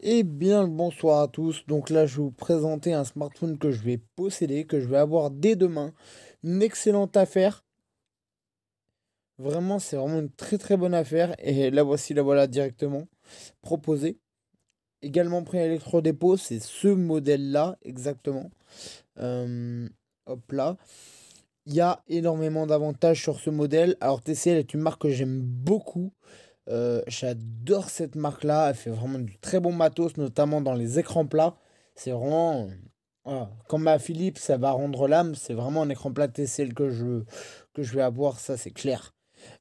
Et eh bien bonsoir à tous, donc là je vais vous présenter un smartphone que je vais posséder, que je vais avoir dès demain. Une excellente affaire. Vraiment, c'est vraiment une très très bonne affaire. Et la voici, la voilà directement proposée. Également à électro-dépôt, c'est ce modèle-là exactement. Euh, hop là. Il y a énormément d'avantages sur ce modèle. Alors TCL est une marque que j'aime beaucoup. Euh, j'adore cette marque-là. Elle fait vraiment du très bon matos, notamment dans les écrans plats. C'est vraiment. Ah, comme ma Philippe, ça va rendre l'âme. C'est vraiment un écran plat TCL que je, que je vais avoir. Ça, c'est clair.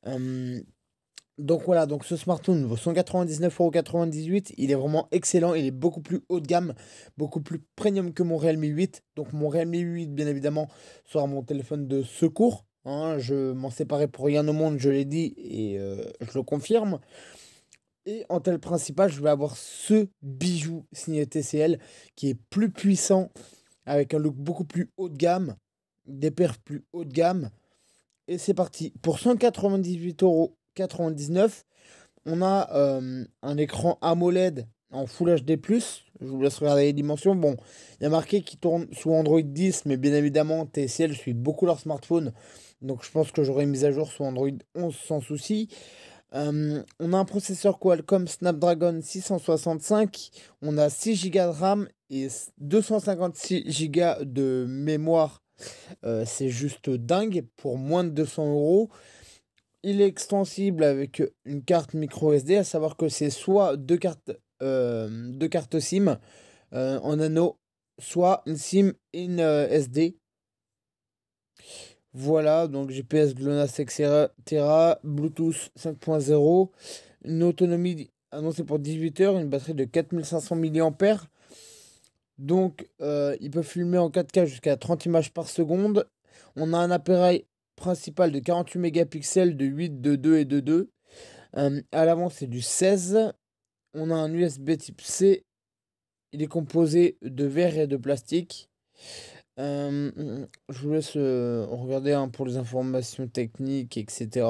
Euh, donc voilà, donc ce smartphone vaut 199,98€. Il est vraiment excellent. Il est beaucoup plus haut de gamme, beaucoup plus premium que mon Realme 8. Donc mon Realme 8, bien évidemment, sera mon téléphone de secours. Hein, je m'en séparais pour rien au monde, je l'ai dit et euh, je le confirme. Et en tel principal, je vais avoir ce bijou signé TCL qui est plus puissant, avec un look beaucoup plus haut de gamme, des perfs plus haut de gamme. Et c'est parti. Pour 198,99€, on a euh, un écran AMOLED en Full HD+. Je vous laisse regarder les dimensions. Bon, il y a marqué qui tourne sous Android 10, mais bien évidemment, TCL suit beaucoup leur smartphone. Donc je pense que j'aurai mis à jour sur Android 11 sans souci. Hum, on a un processeur Qualcomm Snapdragon 665, on a 6 Go de RAM et 256 Go de mémoire. Euh, c'est juste dingue pour moins de 200 euros. Il est extensible avec une carte micro SD, à savoir que c'est soit deux cartes, euh, cartes SIM euh, en anneau. soit une SIM et une SD. Voilà, donc GPS GLONASS, etc. Bluetooth 5.0, une autonomie annoncée pour 18 heures, une batterie de 4500 mAh. Donc, euh, il peut filmer en 4K jusqu'à 30 images par seconde. On a un appareil principal de 48 mégapixels, de 8, de 2 et de 2. Euh, à l'avant, c'est du 16. On a un USB type C. Il est composé de verre et de plastique. Euh, mm, je vous laisse euh, regarder hein, pour les informations techniques, etc.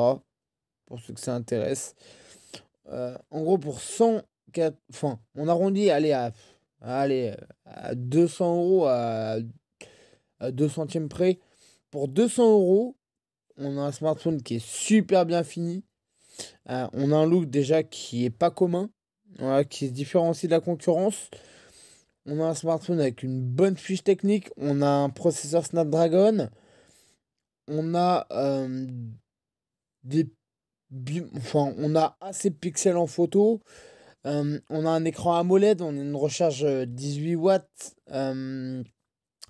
Pour ceux que ça intéresse. Euh, en gros, pour 104... Enfin, on arrondit, allez, à, allez, à 200 euros, à, 2 centièmes près. Pour 200 euros, on a un smartphone qui est super bien fini. on a un look déjà qui est pas commun, qui se différencie de la concurrence on a un smartphone avec une bonne fiche technique, on a un processeur Snapdragon, on a euh, des enfin on a assez de pixels en photo, euh, on a un écran AMOLED, on a une recharge 18 euh, watts,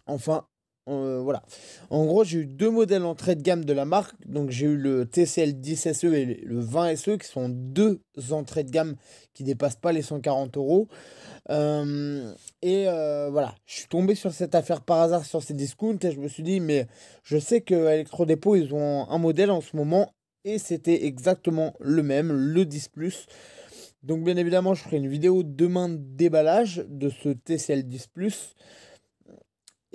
enfin euh, voilà. En gros, j'ai eu deux modèles entrée de gamme de la marque. Donc, j'ai eu le TCL 10SE et le 20SE e, qui sont deux entrées de gamme qui dépassent pas les 140 euros. Euh, et euh, voilà, je suis tombé sur cette affaire par hasard sur ces discounts et je me suis dit, mais je sais que Electrodépôt, ils ont un modèle en ce moment et c'était exactement le même, le 10 Plus. Donc, bien évidemment, je ferai une vidéo demain de déballage de ce TCL 10 Plus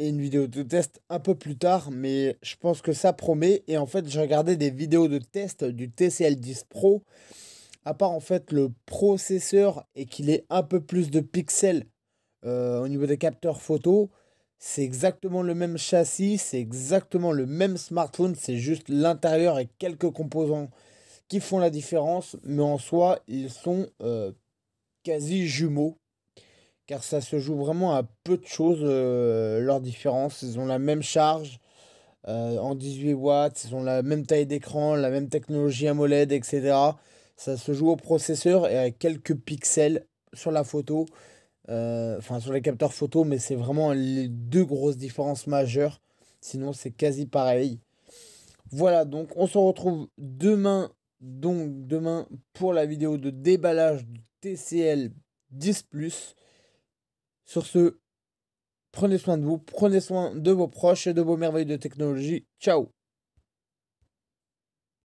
une vidéo de test un peu plus tard, mais je pense que ça promet. Et en fait, j'ai regardé des vidéos de test du TCL 10 Pro. À part en fait le processeur et qu'il ait un peu plus de pixels euh, au niveau des capteurs photo, c'est exactement le même châssis, c'est exactement le même smartphone, c'est juste l'intérieur et quelques composants qui font la différence, mais en soi, ils sont euh, quasi jumeaux car ça se joue vraiment à peu de choses, euh, leurs différences. Ils ont la même charge euh, en 18 watts, ils ont la même taille d'écran, la même technologie AMOLED, etc. Ça se joue au processeur et à quelques pixels sur la photo, euh, enfin sur les capteurs photo, mais c'est vraiment les deux grosses différences majeures. Sinon, c'est quasi pareil. Voilà, donc on se retrouve demain, donc demain pour la vidéo de déballage du TCL 10 sur ce, prenez soin de vous, prenez soin de vos proches et de vos merveilles de technologie. Ciao